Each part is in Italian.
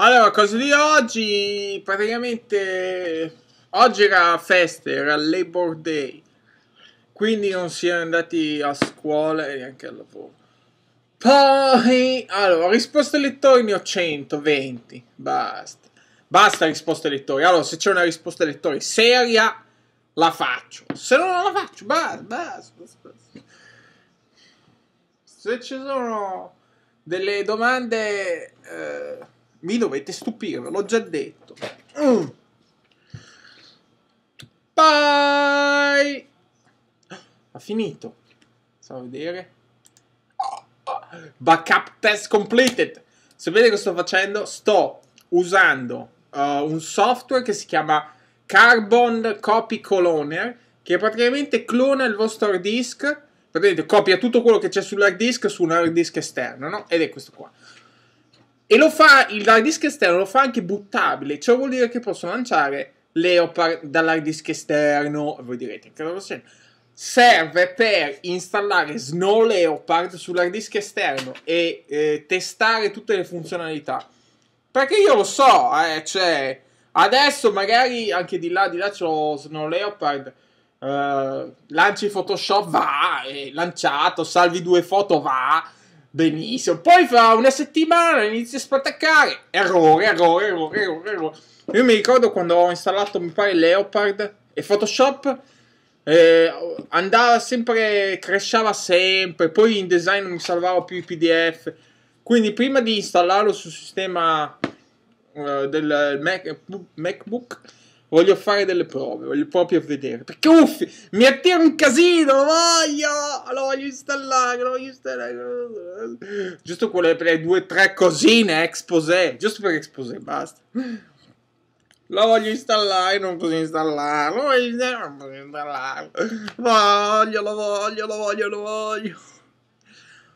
Allora, cosa di oggi? Praticamente oggi era festa, era Labor Day, quindi non si è andati a scuola e neanche al lavoro. Poi, allora, risposte ai lettori ne ho 120, basta. Basta risposte ai lettori. Allora, se c'è una risposta ai lettori seria, la faccio. Se no, non la faccio, basta, basta, basta. Se ci sono delle domande... Eh mi dovete stupire, ve l'ho già detto. Mm. Bye! Ha finito. Facciamo vedere. Backup test completed. Sapete cosa sto facendo? Sto usando uh, un software che si chiama Carbon Copy Cloner, che praticamente clona il vostro hard disk, praticamente copia tutto quello che c'è sull'hard disk su un hard disk esterno, no? Ed è questo qua. E lo fa il hard disk esterno, lo fa anche buttabile, ciò vuol dire che posso lanciare Leopard dall'hard disk esterno. Voi direte che cosa c'è? Serve per installare Snow Leopard sull'hard disk esterno e eh, testare tutte le funzionalità. Perché io lo so, eh, cioè, adesso magari anche di là, di là c'ho Snow Leopard. Eh, lanci Photoshop, va, lanciato, salvi due foto, va benissimo. Poi fra una settimana inizia a spattaccare. Errore, errore, errore, errore, errore. Io mi ricordo quando ho installato, mi pare, Leopard e Photoshop. Eh, andava sempre, crashava sempre. Poi in design non mi salvavo più i PDF. Quindi prima di installarlo sul sistema uh, del Mac, MacBook Voglio fare delle prove, voglio proprio vedere. Perché uffi, mi attira un casino, lo voglio, lo voglio installare, lo voglio installare. Giusto quelle per le due, tre cosine, expose, giusto per expose, basta. Lo voglio installare, non posso installare, non posso installare. Voglio, lo voglio, lo voglio, lo voglio.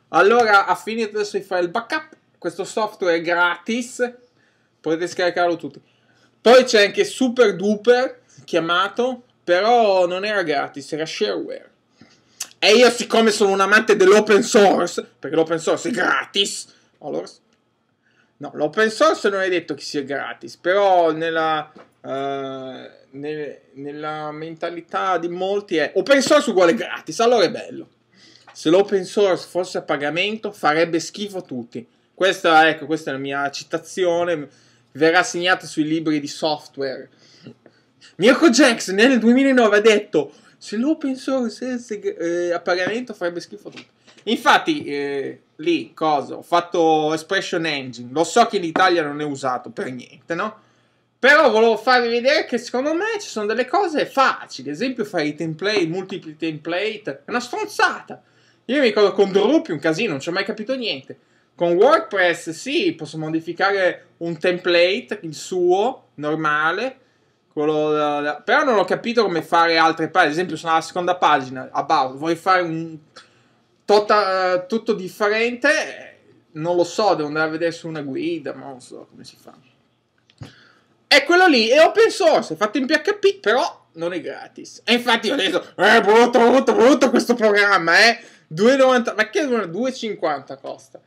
Allora, ha finito adesso di fare il backup. Questo software è gratis, potete scaricarlo tutti. Poi c'è anche Super Duper chiamato, però non era gratis, era shareware. E io, siccome sono un amante dell'open source, perché l'open source è gratis, allora. No, l'open source non è detto che sia gratis, però nella, uh, eh, nel, nella mentalità di molti è open source uguale gratis, allora è bello. Se l'open source fosse a pagamento farebbe schifo a tutti. Questa, ecco, questa è la mia citazione verrà assegnata sui libri di software. Mirko Jackson nel 2009 ha detto se l'open source se, eh, a pagamento farebbe schifo tutto. Infatti, eh, lì, cosa? Ho fatto Expression Engine. Lo so che in Italia non è usato per niente, no? Però volevo farvi vedere che secondo me ci sono delle cose facili. Ad esempio fare i template, multipli template. È una stronzata. Io mi ricordo con Drupi un casino, non ci ho mai capito niente. Con WordPress sì, posso modificare un template, il suo, normale, quello, però non ho capito come fare altre pagine. Ad esempio, sono alla seconda pagina, about, vuoi fare un tota, eh, tutto differente? Non lo so, devo andare a vedere su una guida, ma non so come si fa. È quello lì, è open source, è fatto in PHP, però non è gratis. E infatti ho detto, è eh, brutto, brutto, brutto questo programma, eh. 2,90, ma che 2,50 costa?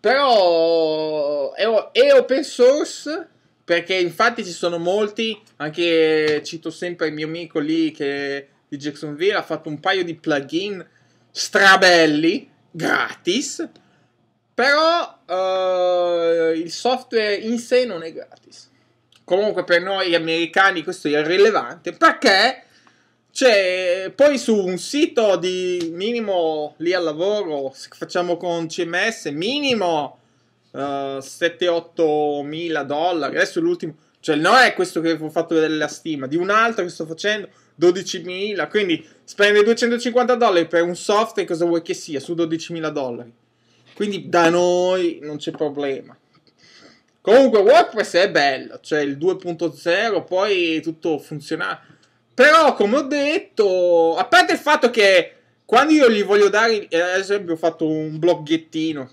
Però è, open source perché infatti ci sono molti, anche cito sempre il mio amico lì che di Jacksonville ha fatto un paio di plugin strabelli gratis, però uh, il software in sé non è gratis. Comunque per noi americani questo è irrilevante perché cioè, poi su un sito di minimo lì al lavoro, facciamo con CMS, minimo uh, eh, 7-8 mila dollari. Adesso l'ultimo, cioè non è questo che ho fatto vedere la stima, di un altro che sto facendo 12 mila. Quindi spende 250 dollari per un software, cosa vuoi che sia, su 12 mila dollari. Quindi da noi non c'è problema. Comunque WordPress è bello, cioè il 2.0, poi tutto funziona però, come ho detto, a parte il fatto che quando io gli voglio dare, eh, ad esempio, ho fatto un bloggettino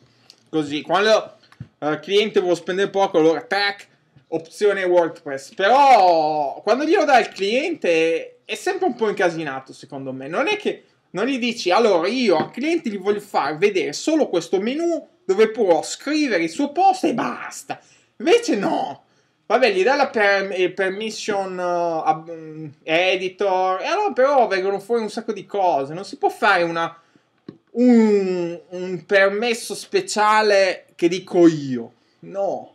così, quando eh, il uh, cliente vuole spendere poco, allora tac, opzione WordPress. Però, quando glielo dà il cliente, è sempre un po' incasinato, secondo me. Non è che non gli dici, allora io al cliente gli voglio far vedere solo questo menu dove può scrivere il suo post e basta. Invece no, Vabbè, gli dà la per- permission uh, mm, editor, e allora però vengono fuori un sacco di cose. Non si può fare una, un, un permesso speciale che dico io. No.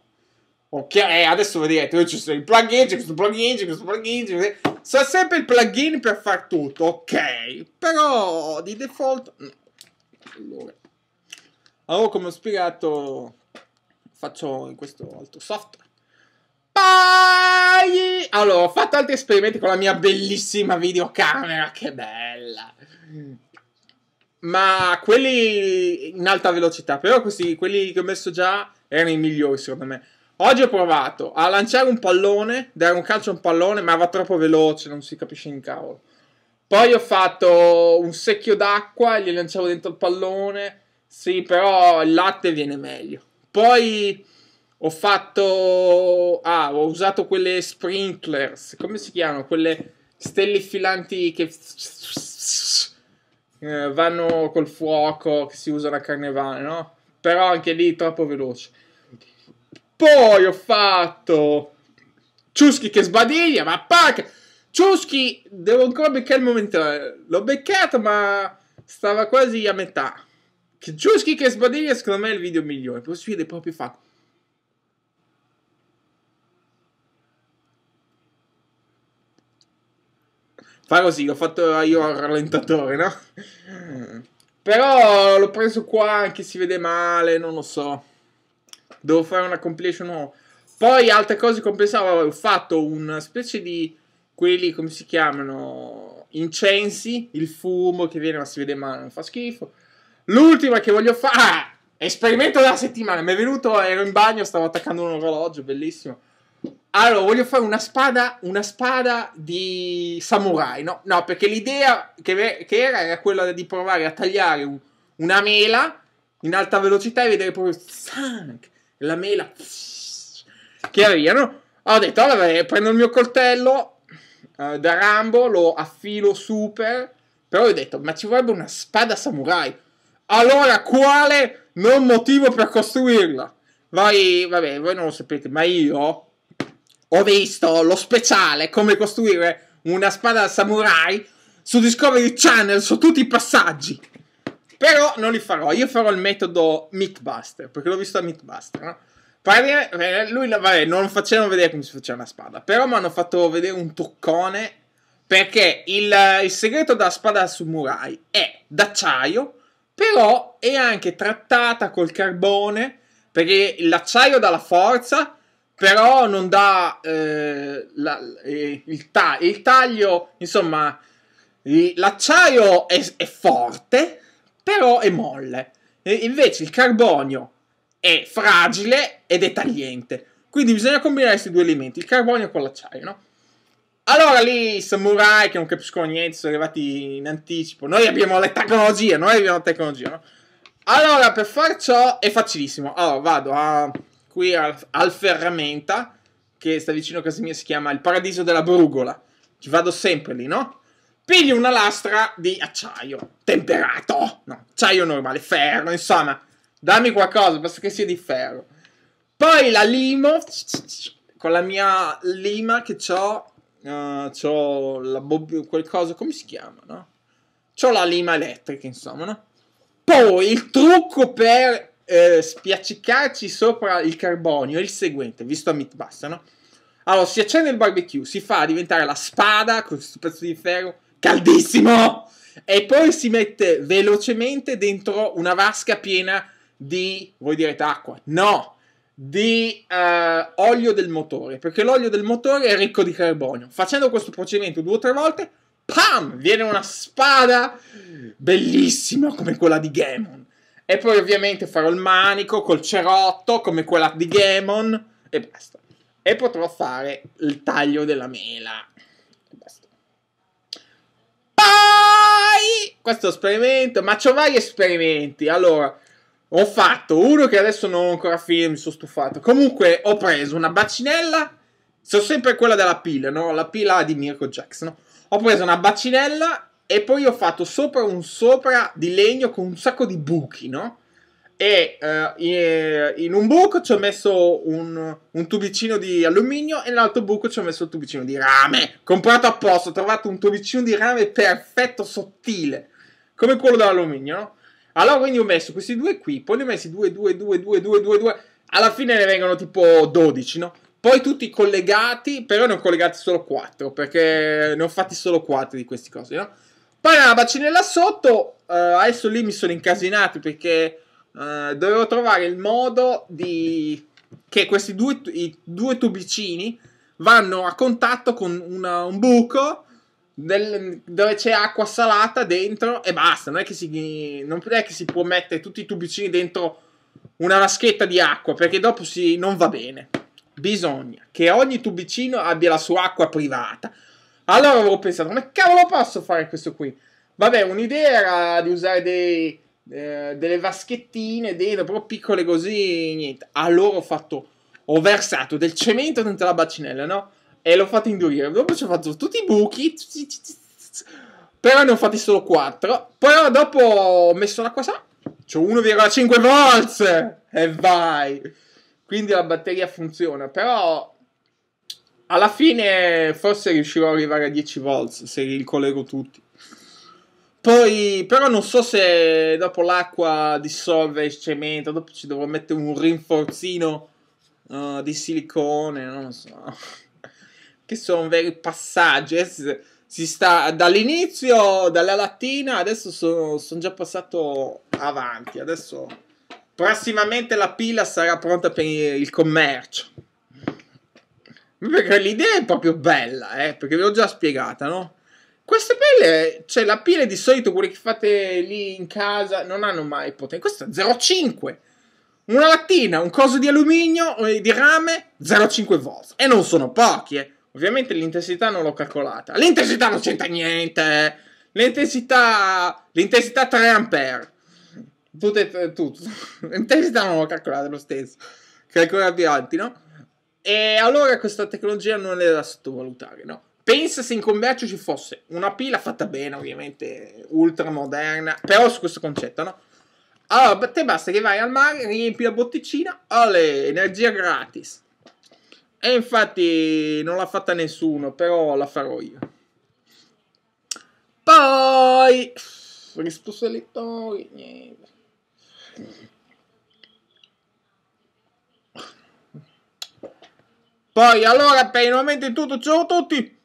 Ok, eh, adesso vedete, io ci sono il plugin, c'è questo plugin, c'è questo plugin. C'è... Sa sempre il plugin per far tutto, ok. Però di default... Mm. Allora. allora, come ho spiegato, faccio in questo altro software. Pai! Allora, ho fatto altri esperimenti con la mia bellissima videocamera, che bella! Ma quelli in alta velocità, però questi, quelli che ho messo già erano i migliori secondo me. Oggi ho provato a lanciare un pallone, dare un calcio a un pallone, ma va troppo veloce, non si capisce in cavolo. Poi ho fatto un secchio d'acqua e gli lanciavo dentro il pallone. Sì, però il latte viene meglio. Poi ho fatto Ah, ho usato quelle sprinklers. Come si chiamano? Quelle stelle filanti che eh, vanno col fuoco, che si usano a carnevale, no? Però anche lì troppo veloce. Poi ho fatto Ciuschi che sbadiglia, ma pac! Ciuschi, devo ancora beccare il momento. L'ho beccato, ma stava quasi a metà. Ciuschi che sbadiglia, secondo me è il video migliore. Possibile proprio fatto. Fa così, l'ho fatto io al rallentatore, no? Però l'ho preso qua, anche si vede male, non lo so. Devo fare una compilation nuova. Poi altre cose che pensavo, ho fatto una specie di... Quelli, come si chiamano? Incensi, il fumo che viene ma si vede male, non fa schifo. L'ultima che voglio fare... Ah! Esperimento della settimana, mi è venuto, ero in bagno, stavo attaccando un orologio, bellissimo. Allora, voglio fare una spada, una spada di samurai, no? No, perché l'idea che, che era era quella di provare a tagliare un, una mela in alta velocità e vedere proprio zank, la mela che arrivano. Ho detto, vabbè, prendo il mio coltello eh, da Rambo, lo affilo super, però ho detto, ma ci vorrebbe una spada samurai. Allora, quale non motivo per costruirla? Vai, vabbè, voi non lo sapete, ma io ho visto lo speciale come costruire una spada samurai su Discovery Channel su tutti i passaggi. Però non li farò, io farò il metodo Mythbuster, perché l'ho visto a Mythbuster, no? Pare, eh, lui, vabbè, non facevano vedere come si faceva una spada, però mi hanno fatto vedere un truccone, perché il, il segreto della spada samurai è d'acciaio, però è anche trattata col carbone, perché l'acciaio dà la forza, però non dà eh, la, eh, il, ta- il, taglio, insomma, l'acciaio è, è, forte, però è molle. E invece il carbonio è fragile ed è tagliente. Quindi bisogna combinare questi due elementi, il carbonio con l'acciaio, no? Allora lì i samurai che non capiscono niente sono arrivati in anticipo. Noi abbiamo la tecnologia, noi abbiamo la tecnologia, no? Allora, per far ciò è facilissimo. Allora, vado a qui al, al Ferramenta, che sta vicino a casa mia, si chiama Il Paradiso della Brugola. Ci vado sempre lì, no? Pigli una lastra di acciaio temperato, no, acciaio normale, ferro, insomma, dammi qualcosa, basta che sia di ferro. Poi la limo, con la mia lima che ho, uh, eh, c'ho la bobbio, qualcosa, come si chiama, no? C'ho la lima elettrica, insomma, no? Poi il trucco per eh, spiaccicarci sopra il carbonio è il seguente, visto a Mitbassa, no? Allora, si accende il barbecue, si fa diventare la spada con questo pezzo di ferro caldissimo e poi si mette velocemente dentro una vasca piena di, voi direte acqua, no, di eh, olio del motore, perché l'olio del motore è ricco di carbonio. Facendo questo procedimento due o tre volte, pam, viene una spada bellissima come quella di Gammon. E poi ovviamente farò il manico col cerotto, come quella di Gamon, e basta. E potrò fare il taglio della mela. E basta. Poi! Questo esperimento, ma c'ho vari esperimenti. Allora, ho fatto uno che adesso non ho ancora finito, mi sono stufato. Comunque ho preso una bacinella, sono sempre quella della pila, no? La pila di Mirko Jackson. Ho preso una bacinella e poi ho fatto sopra un sopra di legno con un sacco di buchi, no? E eh, eh, in un buco ci ho messo un, un tubicino di alluminio e nell'altro buco ci ho messo il tubicino di rame. Comprato apposta, ho trovato un tubicino di rame perfetto, sottile, come quello dell'alluminio, no? Allora quindi ho messo questi due qui, poi ne ho messi due, due, due, due, due, due, 2, alla fine ne vengono tipo 12, no? Poi tutti collegati, però ne ho collegati solo 4, perché ne ho fatti solo 4 di questi cose, no? Panama ce n'è là sotto. Uh, adesso lì mi sono incasinato perché uh, dovevo trovare il modo di che questi due, due tubicini vanno a contatto con una, un buco del, dove c'è acqua salata dentro e basta. Non è, si, non è, che si, può mettere tutti i tubicini dentro una vaschetta di acqua perché dopo si, non va bene. Bisogna che ogni tubicino abbia la sua acqua privata. Allora avevo pensato, ma cavolo posso fare questo qui? Vabbè, un'idea era di usare dei, eh, delle vaschettine dentro, proprio piccole così, niente. Allora ho fatto, ho versato del cemento dentro la bacinella, no? E l'ho fatto indurire. Dopo ci ho fatto tutti i buchi, però ne ho fatti solo 4. Però dopo ho messo l'acqua sa, c'ho 1,5 volts! E vai! Quindi la batteria funziona, però alla fine forse riuscirò ad arrivare a 10 volts se li tutti. Poi, però non so se dopo l'acqua dissolve il cemento, dopo ci dovrò mettere un rinforzino uh, di silicone, non so. che sono veri passaggi. Eh, si sta dall'inizio, dalla lattina, adesso sono, sono già passato avanti. Adesso prossimamente la pila sarà pronta per il commercio. Perché l'idea è proprio bella, eh, perché ve l'ho già spiegata, no? Queste pelle, cioè la pile di solito, quelle che fate lì in casa, non hanno mai potenza. Questa è 0,5. Una lattina, un coso di alluminio, di rame, 0,5 volt. E non sono pochi, eh. Ovviamente l'intensità non l'ho calcolata. L'intensità non c'entra niente. Eh. L'intensità... L'intensità 3 ampere. Tutto, tutto. L'intensità non l'ho calcolata lo stesso. Calcola più alti, no? E allora questa tecnologia non è da sottovalutare, no? Pensa se in commercio ci fosse una pila fatta bene, ovviamente, ultra moderna, però su questo concetto, no? Allora, te basta che vai al mare, riempi la botticina, alle energia gratis. E infatti non l'ha fatta nessuno, però la farò io. Poi, risposta ai lettori, niente. Poi allora per il momento è tutto, ciao a tutti!